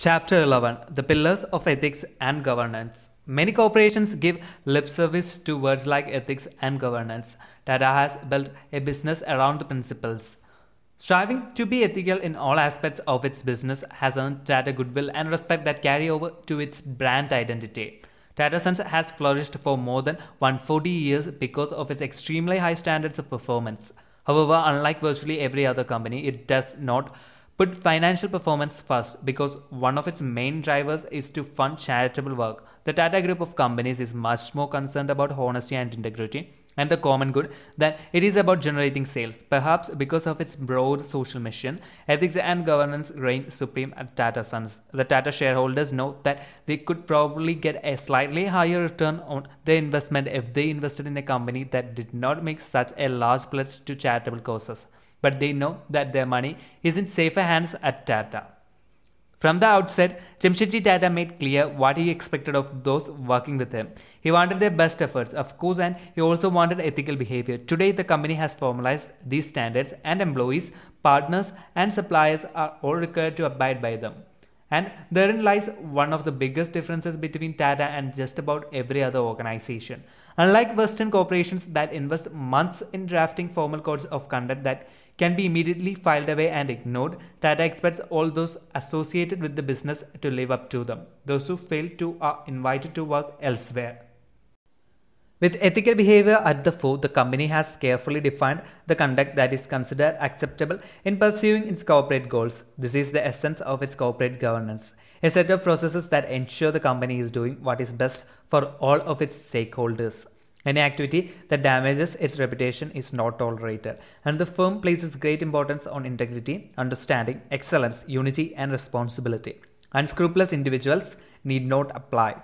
Chapter 11 The Pillars of Ethics and Governance. Many corporations give lip service to words like ethics and governance. Tata has built a business around the principles. Striving to be ethical in all aspects of its business has earned Tata goodwill and respect that carry over to its brand identity. Tata Sons has flourished for more than 140 years because of its extremely high standards of performance. However, unlike virtually every other company, it does not Put financial performance first because one of its main drivers is to fund charitable work. The Tata Group of companies is much more concerned about honesty and integrity and the common good than it is about generating sales. Perhaps because of its broad social mission, ethics and governance reign supreme at Tata Sons. The Tata shareholders know that they could probably get a slightly higher return on their investment if they invested in a company that did not make such a large pledge to charitable causes but they know that their money is in safer hands at Tata. From the outset, Jamshedji Tata made clear what he expected of those working with him. He wanted their best efforts, of course, and he also wanted ethical behavior. Today, the company has formalized these standards, and employees, partners, and suppliers are all required to abide by them. And therein lies one of the biggest differences between Tata and just about every other organization. Unlike Western corporations that invest months in drafting formal codes of conduct that can be immediately filed away and ignored. Tata expects all those associated with the business to live up to them. Those who fail to are invited to work elsewhere. With ethical behavior at the fore, the company has carefully defined the conduct that is considered acceptable in pursuing its corporate goals. This is the essence of its corporate governance, a set of processes that ensure the company is doing what is best for all of its stakeholders. Any activity that damages its reputation is not tolerated. And the firm places great importance on integrity, understanding, excellence, unity, and responsibility. Unscrupulous individuals need not apply.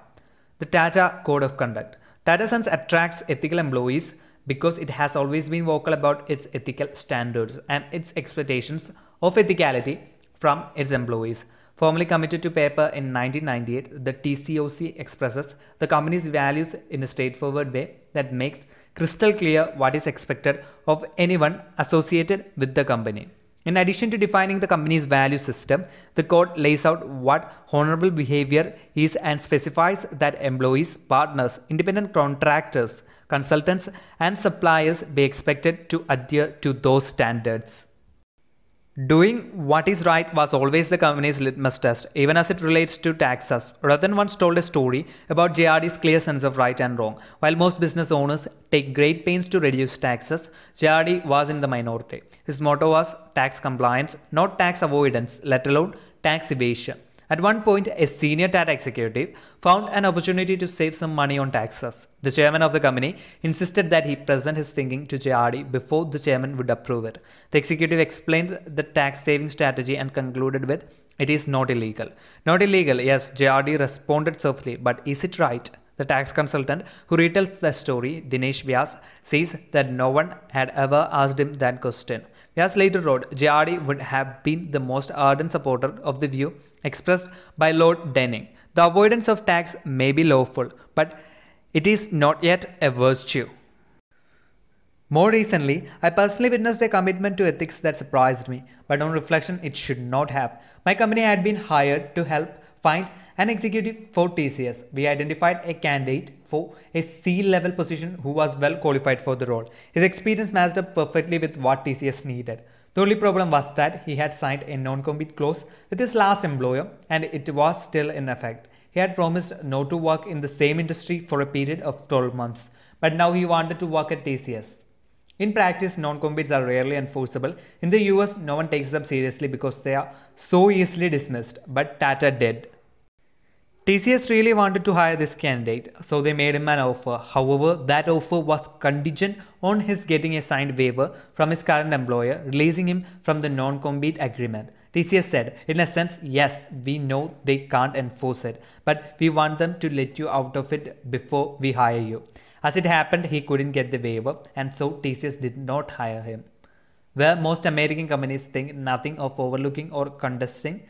The Tata Code of Conduct. Tata Sons attracts ethical employees because it has always been vocal about its ethical standards and its expectations of ethicality from its employees. Formally committed to paper in 1998, the TCOC expresses the company's values in a straightforward way that makes crystal clear what is expected of anyone associated with the company. In addition to defining the company's value system, the code lays out what honorable behavior is and specifies that employees, partners, independent contractors, consultants, and suppliers be expected to adhere to those standards. Doing what is right was always the company's litmus test, even as it relates to taxes. Ratan once told a story about JRD's clear sense of right and wrong. While most business owners take great pains to reduce taxes, JRD was in the minority. His motto was tax compliance, not tax avoidance, let alone tax evasion. At one point, a senior Tata executive found an opportunity to save some money on taxes. The chairman of the company insisted that he present his thinking to JRD before the chairman would approve it. The executive explained the tax saving strategy and concluded with, It is not illegal. Not illegal, yes, JRD responded softly, but is it right? The tax consultant who retells the story, Dinesh Vyas, says that no one had ever asked him that question. Vyas later wrote, JRD would have been the most ardent supporter of the view expressed by Lord Denning. The avoidance of tax may be lawful, but it is not yet a virtue. More recently, I personally witnessed a commitment to ethics that surprised me, but on reflection, it should not have. My company had been hired to help find an executive for TCS. We identified a candidate for a C level position who was well qualified for the role. His experience matched up perfectly with what TCS needed. The only problem was that he had signed a non-compete clause with his last employer and it was still in effect. He had promised not to work in the same industry for a period of 12 months, but now he wanted to work at TCS. In practice, non-competes are rarely enforceable. In the US, no one takes them seriously because they are so easily dismissed, but Tata did. TCS really wanted to hire this candidate, so they made him an offer. However, that offer was contingent on his getting a signed waiver from his current employer, releasing him from the non compete agreement. TCS said, in a sense, yes, we know they can't enforce it, but we want them to let you out of it before we hire you. As it happened, he couldn't get the waiver, and so TCS did not hire him. Where most American companies think nothing of overlooking or contesting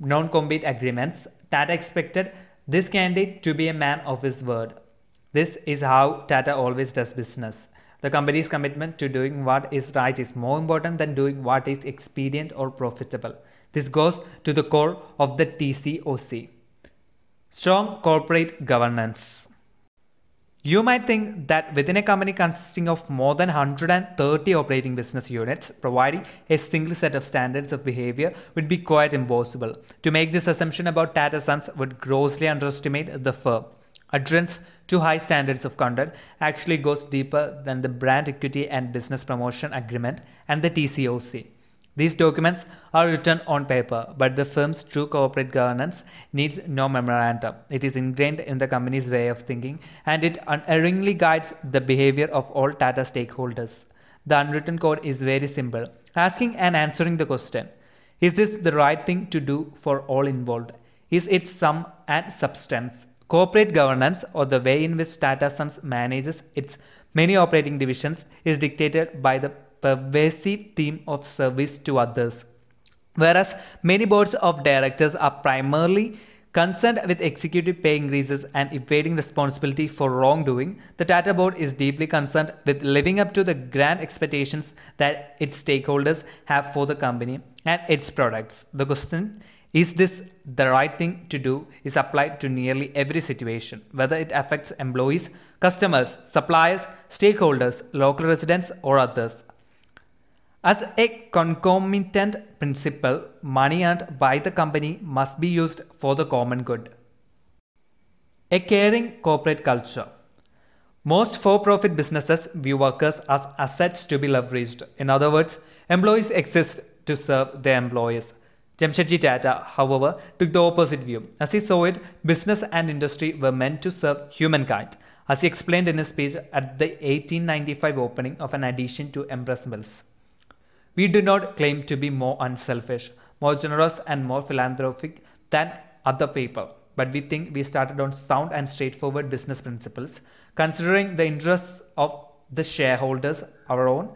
non-compete agreements Tata expected this candidate to be a man of his word. This is how Tata always does business. The company's commitment to doing what is right is more important than doing what is expedient or profitable. This goes to the core of the TCOC. Strong corporate governance. You might think that within a company consisting of more than 130 operating business units, providing a single set of standards of behavior would be quite impossible. To make this assumption about Tata Sons would grossly underestimate the firm. Adherence to high standards of conduct actually goes deeper than the brand equity and business promotion agreement and the TCOC. These documents are written on paper, but the firm's true corporate governance needs no memorandum. It is ingrained in the company's way of thinking and it unerringly guides the behavior of all Tata stakeholders. The unwritten code is very simple asking and answering the question Is this the right thing to do for all involved? Is its sum and substance? Corporate governance, or the way in which Tata Sons manages its many operating divisions, is dictated by the pervasive theme of service to others. Whereas many boards of directors are primarily concerned with executive pay increases and evading responsibility for wrongdoing, the Tata board is deeply concerned with living up to the grand expectations that its stakeholders have for the company and its products. The question is this the right thing to do is applied to nearly every situation, whether it affects employees, customers, suppliers, stakeholders, local residents, or others. As a concomitant principle, money earned by the company must be used for the common good. A caring corporate culture. Most for profit businesses view workers as assets to be leveraged. In other words, employees exist to serve their employers. Jamshedji Tata, however, took the opposite view. As he saw it, business and industry were meant to serve humankind, as he explained in his speech at the 1895 opening of an addition to Empress Mills. We do not claim to be more unselfish, more generous, and more philanthropic than other people, but we think we started on sound and straightforward business principles, considering the interests of the shareholders, our own,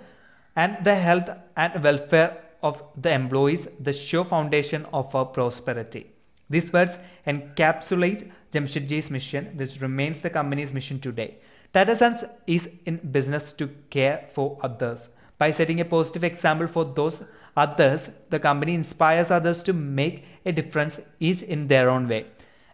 and the health and welfare of the employees, the sure foundation of our prosperity. These words encapsulate Jamshedji's mission, which remains the company's mission today. Tata Sons is in business to care for others. By setting a positive example for those others, the company inspires others to make a difference each in their own way.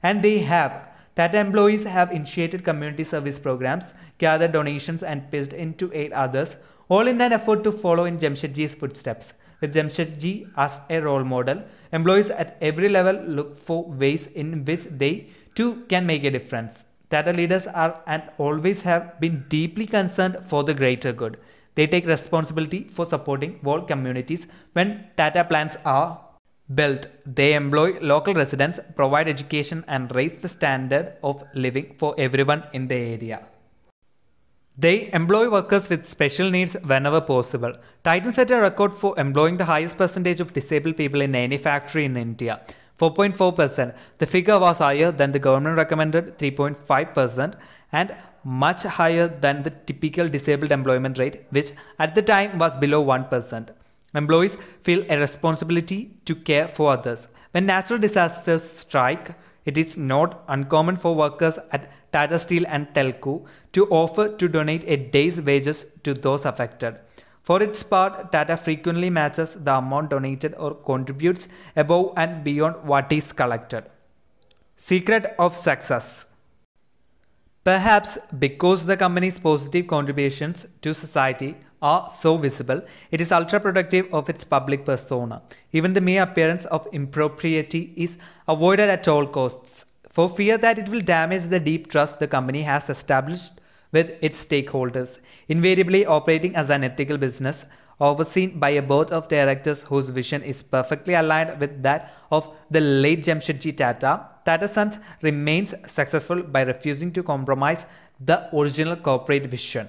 And they have. Tata employees have initiated community service programs, gathered donations, and pitched in to aid others, all in an effort to follow in Jamshedji's footsteps. With Jamshedji as a role model, employees at every level look for ways in which they too can make a difference. Tata leaders are and always have been deeply concerned for the greater good. They take responsibility for supporting world communities. When Tata plants are built, they employ local residents, provide education, and raise the standard of living for everyone in the area. They employ workers with special needs whenever possible. Titan set a record for employing the highest percentage of disabled people in any factory in India. 4.4%. The figure was higher than the government recommended 3.5% and much higher than the typical disabled employment rate, which at the time was below 1%. Employees feel a responsibility to care for others. When natural disasters strike, it is not uncommon for workers at Tata Steel and Telco to offer to donate a day's wages to those affected. For its part, Tata frequently matches the amount donated or contributes above and beyond what is collected. Secret of success. Perhaps because the company's positive contributions to society are so visible, it is ultra productive of its public persona. Even the mere appearance of impropriety is avoided at all costs, for fear that it will damage the deep trust the company has established with its stakeholders, invariably operating as an ethical business overseen by a board of directors whose vision is perfectly aligned with that of the late Jamshedji Tata. Tata Sons remains successful by refusing to compromise the original corporate vision.